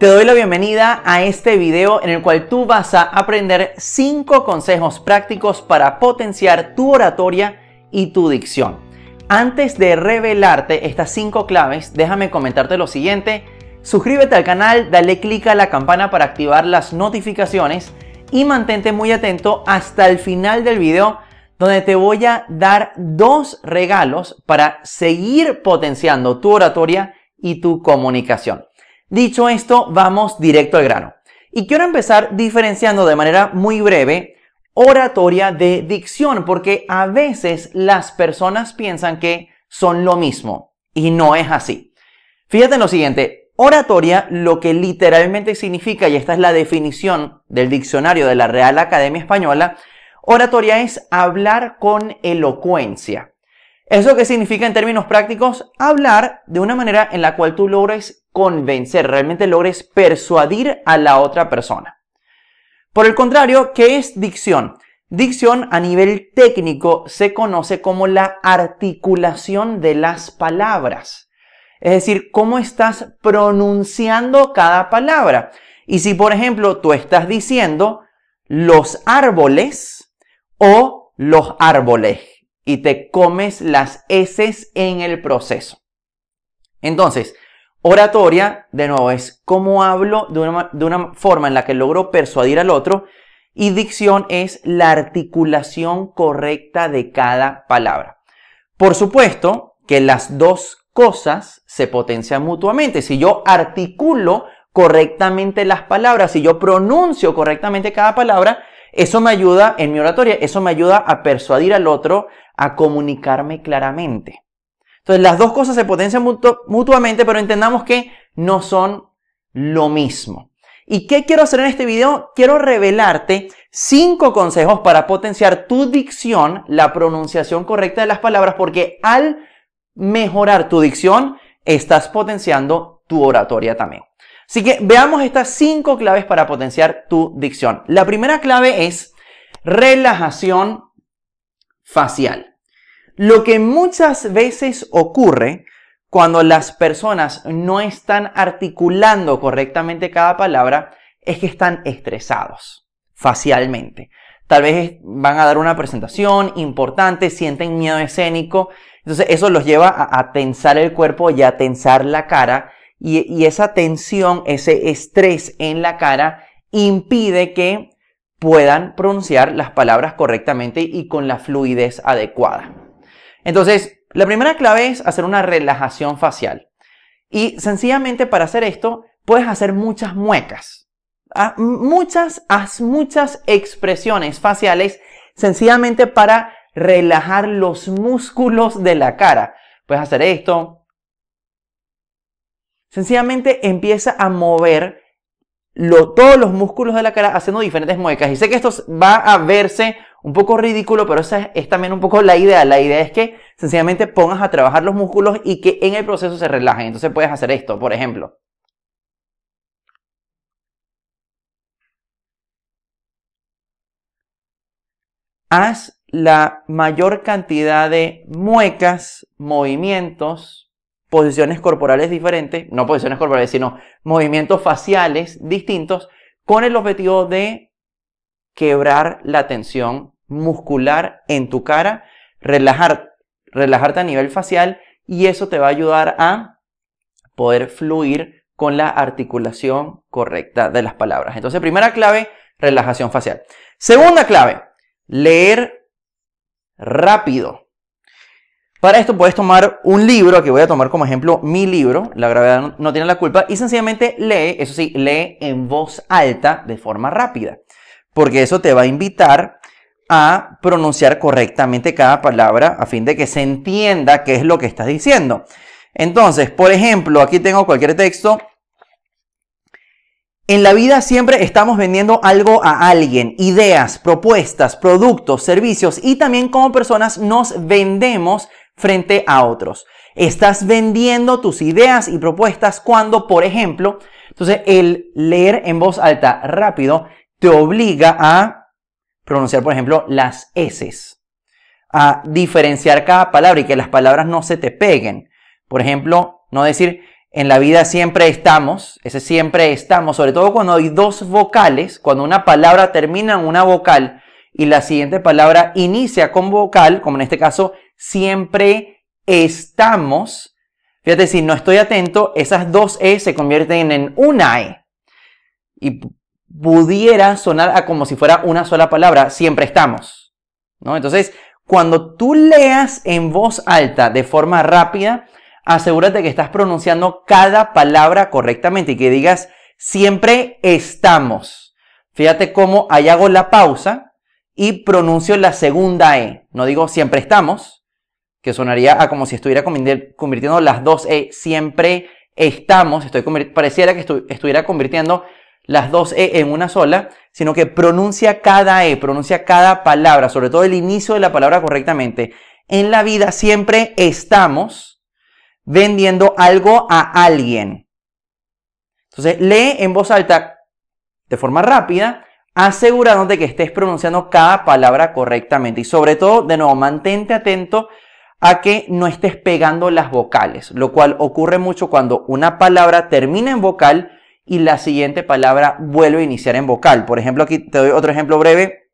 Te doy la bienvenida a este video en el cual tú vas a aprender 5 consejos prácticos para potenciar tu oratoria y tu dicción. Antes de revelarte estas 5 claves, déjame comentarte lo siguiente. Suscríbete al canal, dale clic a la campana para activar las notificaciones y mantente muy atento hasta el final del video donde te voy a dar dos regalos para seguir potenciando tu oratoria y tu comunicación. Dicho esto, vamos directo al grano. Y quiero empezar diferenciando de manera muy breve oratoria de dicción, porque a veces las personas piensan que son lo mismo y no es así. Fíjate en lo siguiente, oratoria lo que literalmente significa, y esta es la definición del diccionario de la Real Academia Española, oratoria es hablar con elocuencia. ¿Eso qué significa en términos prácticos? Hablar de una manera en la cual tú logres convencer, realmente logres persuadir a la otra persona. Por el contrario, ¿qué es dicción? Dicción a nivel técnico se conoce como la articulación de las palabras. Es decir, cómo estás pronunciando cada palabra. Y si, por ejemplo, tú estás diciendo los árboles o los árboles y te comes las heces en el proceso. Entonces, Oratoria, de nuevo, es cómo hablo de una, forma en la que logro persuadir al otro. Y dicción es la articulación correcta de cada palabra. Por supuesto que las dos cosas se potencian mutuamente. Si yo articulo correctamente las palabras, si yo pronuncio correctamente cada palabra, eso me ayuda en mi oratoria, eso me ayuda a persuadir al otro a comunicarme claramente. Entonces las dos cosas se potencian mutuamente, pero entendamos que no son lo mismo. ¿Y qué quiero hacer en este video? Quiero revelarte cinco consejos para potenciar tu dicción, la pronunciación correcta de las palabras, porque al mejorar tu dicción, estás potenciando tu oratoria también. Así que veamos estas cinco claves para potenciar tu dicción. La primera clave es relajación facial. Lo que muchas veces ocurre cuando las personas no están articulando correctamente cada palabra es que están estresados facialmente. Tal vez van a dar una presentación importante, sienten miedo escénico, entonces eso los lleva a, tensar el cuerpo y a tensar la cara y esa tensión, ese estrés en la cara impide que puedan pronunciar las palabras correctamente y con la fluidez adecuada. Entonces, la primera clave es hacer una relajación facial. Y sencillamente para hacer esto, puedes hacer muchas muecas. Ah, muchas, muchas expresiones faciales sencillamente para relajar los músculos de la cara. Puedes hacer esto. Sencillamente empieza a mover todos los músculos de la cara haciendo diferentes muecas. Y sé que esto va a verse un poco ridículo, pero esa es, también un poco la idea. La idea es que sencillamente pongas a trabajar los músculos y que en el proceso se relajen. Entonces puedes hacer esto, por ejemplo. Haz la mayor cantidad de muecas, movimientos, posiciones corporales diferentes, no posiciones corporales, sino movimientos faciales distintos, con el objetivo de quebrar la tensión muscular en tu cara, relajar, relajarte a nivel facial y eso te va a ayudar a poder fluir con la articulación correcta de las palabras. Entonces, primera clave, relajación facial. Segunda clave, leer rápido. Para esto puedes tomar un libro, aquí voy a tomar como ejemplo mi libro, La gravedad no tiene la culpa, y sencillamente lee, eso sí, lee en voz alta de forma rápida porque eso te va a invitar a pronunciar correctamente cada palabra a fin de que se entienda qué es lo que estás diciendo. Entonces, por ejemplo, aquí tengo cualquier texto. En la vida siempre estamos vendiendo algo a alguien, ideas, propuestas, productos, servicios y también como personas nos vendemos frente a otros. Estás vendiendo tus ideas y propuestas cuando, por ejemplo, entonces el leer en voz alta rápido te obliga a pronunciar, por ejemplo, las S, a diferenciar cada palabra y que las palabras no se te peguen. Por ejemplo, no decir en la vida siempre estamos, ese siempre estamos, sobre todo cuando hay dos vocales, cuando una palabra termina en una vocal y la siguiente palabra inicia con vocal, como en este caso, siempre estamos. Fíjate, si no estoy atento, esas dos E se convierten en una E. Y pudiera sonar a como si fuera una sola palabra, siempre estamos. ¿no? Entonces, cuando tú leas en voz alta de forma rápida, asegúrate que estás pronunciando cada palabra correctamente y que digas siempre estamos. Fíjate cómo ahí hago la pausa y pronuncio la segunda E. No digo siempre estamos, que sonaría a como si estuviera convirtiendo las dos E. Siempre estamos, estoy pareciera que estuviera convirtiendo las dos E en una sola, sino que pronuncia cada E, pronuncia cada palabra, sobre todo el inicio de la palabra correctamente. En la vida siempre estamos vendiendo algo a alguien. Entonces, lee en voz alta de forma rápida, asegurándote que estés pronunciando cada palabra correctamente. Y sobre todo, de nuevo, mantente atento a que no estés pegando las vocales, lo cual ocurre mucho cuando una palabra termina en vocal, y la siguiente palabra vuelve a iniciar en vocal. Por ejemplo, aquí te doy otro ejemplo breve.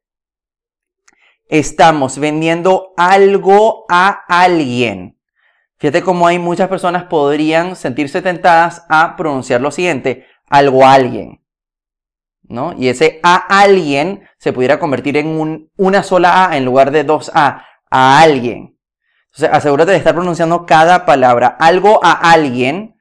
Estamos vendiendo algo a alguien. Fíjate cómo hay muchas personas podrían sentirse tentadas a pronunciar lo siguiente, algo a alguien. ¿No? Y ese a alguien se pudiera convertir en una sola A en lugar de dos A, a alguien. asegúrate de estar pronunciando cada palabra, algo a alguien,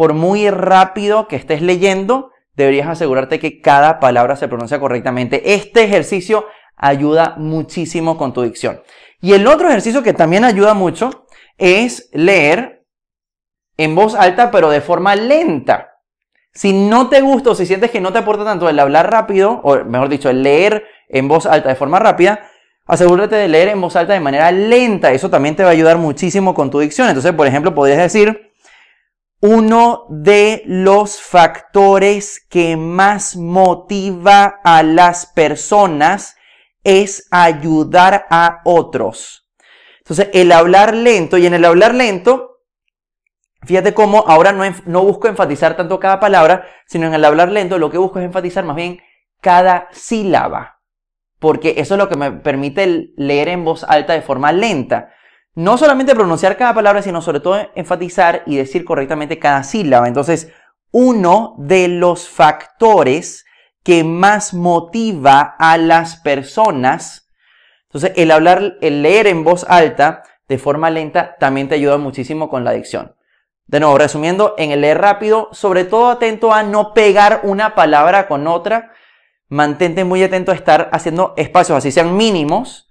por muy rápido que estés leyendo, deberías asegurarte que cada palabra se pronuncia correctamente. Este ejercicio ayuda muchísimo con tu dicción. Y el otro ejercicio que también ayuda mucho es leer en voz alta pero de forma lenta. Si no te gusta o si sientes que no te aporta tanto el hablar rápido, o mejor dicho, el leer en voz alta de forma rápida, asegúrate de leer en voz alta de manera lenta. Eso también te va a ayudar muchísimo con tu dicción. Entonces, por ejemplo, podrías decir, uno de los factores que más motiva a las personas es ayudar a otros. Entonces, el hablar lento, y en el hablar lento, fíjate cómo ahora no, busco enfatizar tanto cada palabra, sino en el hablar lento lo que busco es enfatizar más bien cada sílaba, porque eso es lo que me permite leer en voz alta de forma lenta no solamente pronunciar cada palabra, sino sobre todo enfatizar y decir correctamente cada sílaba. Entonces, uno de los factores que más motiva a las personas, entonces el hablar, el leer en voz alta de forma lenta también te ayuda muchísimo con la dicción. De nuevo, resumiendo, en el leer rápido, sobre todo atento a no pegar una palabra con otra, mantente muy atento a estar haciendo espacios, así sean mínimos,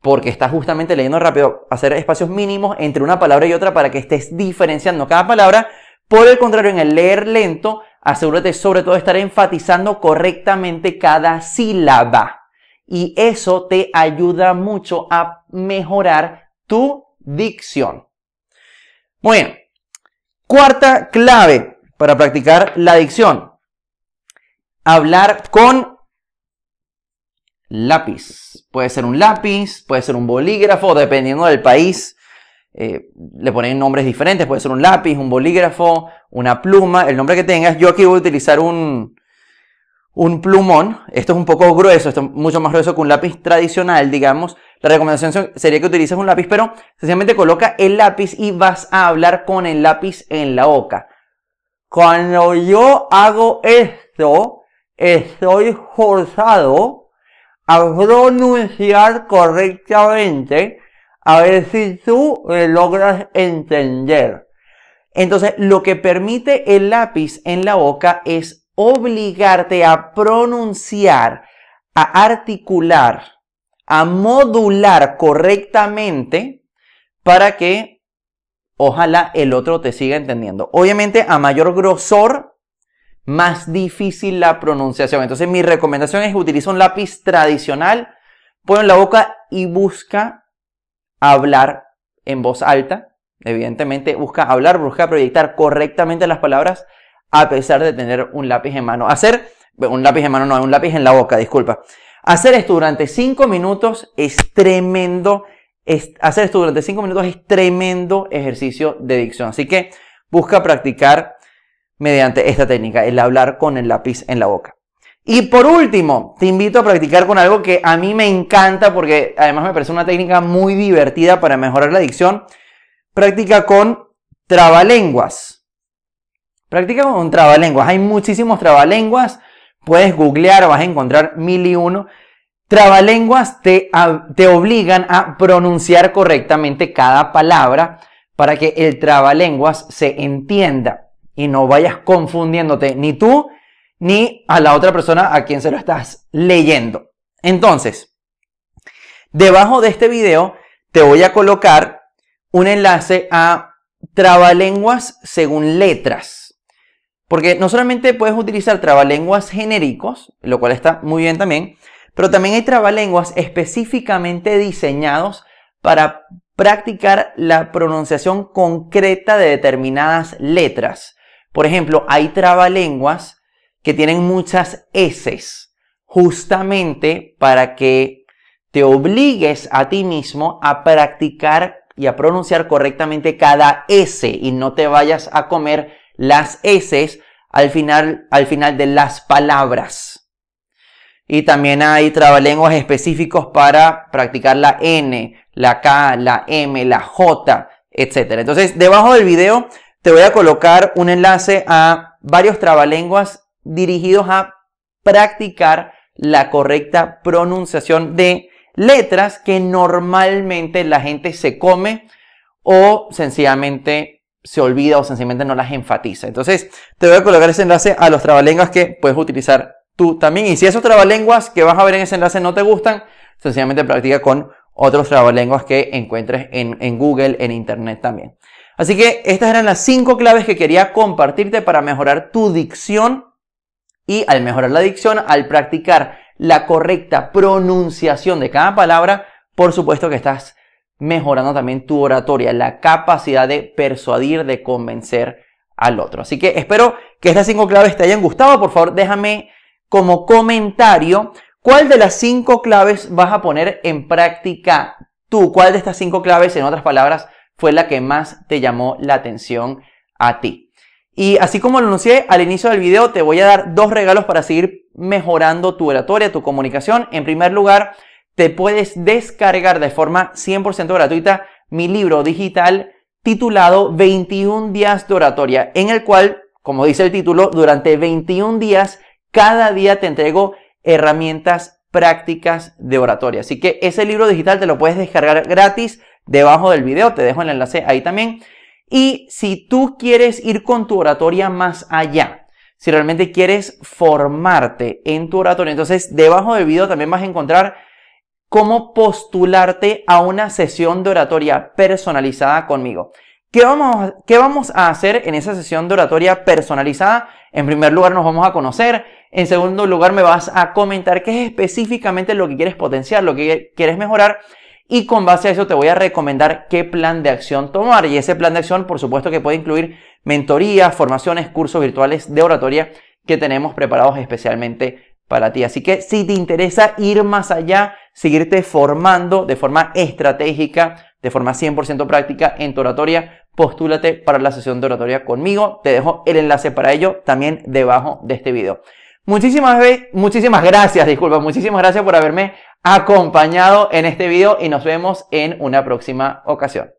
porque estás justamente leyendo rápido, hacer espacios mínimos entre una palabra y otra para que estés diferenciando cada palabra. Por el contrario, en el leer lento, asegúrate sobre todo de estar enfatizando correctamente cada sílaba. Y eso te ayuda mucho a mejorar tu dicción. Muy bien. Cuarta clave para practicar la dicción. Hablar con lápiz. Puede ser un lápiz, puede ser un bolígrafo, dependiendo del país. Eh, le ponen nombres diferentes, puede ser un lápiz, un bolígrafo, una pluma, el nombre que tengas. Yo aquí voy a utilizar un, un plumón. Esto es un poco grueso, esto es mucho más grueso que un lápiz tradicional, digamos. La recomendación sería que utilices un lápiz, pero sencillamente coloca el lápiz y vas a hablar con el lápiz en la boca. Cuando yo hago esto, estoy forzado a pronunciar correctamente, a ver si tú eh, logras entender. Entonces, lo que permite el lápiz en la boca es obligarte a pronunciar, a articular, a modular correctamente para que ojalá el otro te siga entendiendo. Obviamente, a mayor grosor más difícil la pronunciación. Entonces mi recomendación es utilizar un lápiz tradicional, ponlo en la boca y busca hablar en voz alta. Evidentemente busca hablar, busca proyectar correctamente las palabras a pesar de tener un lápiz en mano. Hacer, un lápiz en mano no, un lápiz en la boca, disculpa. Hacer esto durante 5 minutos es tremendo. hacer esto durante 5 minutos es tremendo ejercicio de dicción. Así que busca practicar mediante esta técnica, el hablar con el lápiz en la boca. Y por último, te invito a practicar con algo que a mí me encanta porque además me parece una técnica muy divertida para mejorar la dicción. Practica con trabalenguas. Practica con trabalenguas. Hay muchísimos trabalenguas. Puedes googlear, vas a encontrar mil y uno. Trabalenguas te, te obligan a pronunciar correctamente cada palabra para que el trabalenguas se entienda y no vayas confundiéndote ni tú ni a la otra persona a quien se lo estás leyendo. Entonces, debajo de este video te voy a colocar un enlace a trabalenguas según letras. Porque no solamente puedes utilizar trabalenguas genéricos, lo cual está muy bien también, pero también hay trabalenguas específicamente diseñados para practicar la pronunciación concreta de determinadas letras. Por ejemplo, hay trabalenguas que tienen muchas S, justamente para que te obligues a ti mismo a practicar y a pronunciar correctamente cada S y no te vayas a comer las S al final, al final de las palabras. Y también hay trabalenguas específicos para practicar la N, la K, la M, la J, etc. Entonces, debajo del video te voy a colocar un enlace a varios trabalenguas dirigidos a practicar la correcta pronunciación de letras que normalmente la gente se come o sencillamente se olvida o sencillamente no las enfatiza. Entonces, te voy a colocar ese enlace a los trabalenguas que puedes utilizar tú también. Y si esos trabalenguas que vas a ver en ese enlace no te gustan, sencillamente practica con otros trabalenguas que encuentres en, en Google, en Internet también. Así que estas eran las cinco claves que quería compartirte para mejorar tu dicción y al mejorar la dicción, al practicar la correcta pronunciación de cada palabra, por supuesto que estás mejorando también tu oratoria, la capacidad de persuadir, de convencer al otro. Así que espero que estas cinco claves te hayan gustado. Por favor, déjame como comentario cuál de las cinco claves vas a poner en práctica tú, cuál de estas cinco claves, en otras palabras, fue la que más te llamó la atención a ti. Y así como lo anuncié al inicio del video, te voy a dar dos regalos para seguir mejorando tu oratoria, tu comunicación. En primer lugar, te puedes descargar de forma 100% gratuita mi libro digital titulado 21 días de oratoria, en el cual, como dice el título, durante 21 días, cada día te entrego herramientas prácticas de oratoria. Así que ese libro digital te lo puedes descargar gratis debajo del video, te dejo el enlace ahí también. Y si tú quieres ir con tu oratoria más allá, si realmente quieres formarte en tu oratoria, entonces debajo del video también vas a encontrar cómo postularte a una sesión de oratoria personalizada conmigo. ¿Qué vamos, ¿Qué vamos, a hacer en esa sesión de oratoria personalizada? En primer lugar nos vamos a conocer, en segundo lugar me vas a comentar qué es específicamente lo que quieres potenciar, lo que quieres mejorar y con base a eso te voy a recomendar qué plan de acción tomar. Y ese plan de acción, por supuesto, que puede incluir mentorías, formaciones, cursos virtuales de oratoria que tenemos preparados especialmente para ti. Así que si te interesa ir más allá, seguirte formando de forma estratégica, de forma 100% práctica en tu oratoria, postúlate para la sesión de oratoria conmigo. Te dejo el enlace para ello también debajo de este video. Muchísimas, muchísimas gracias, disculpa, muchísimas gracias por haberme acompañado en este video y nos vemos en una próxima ocasión.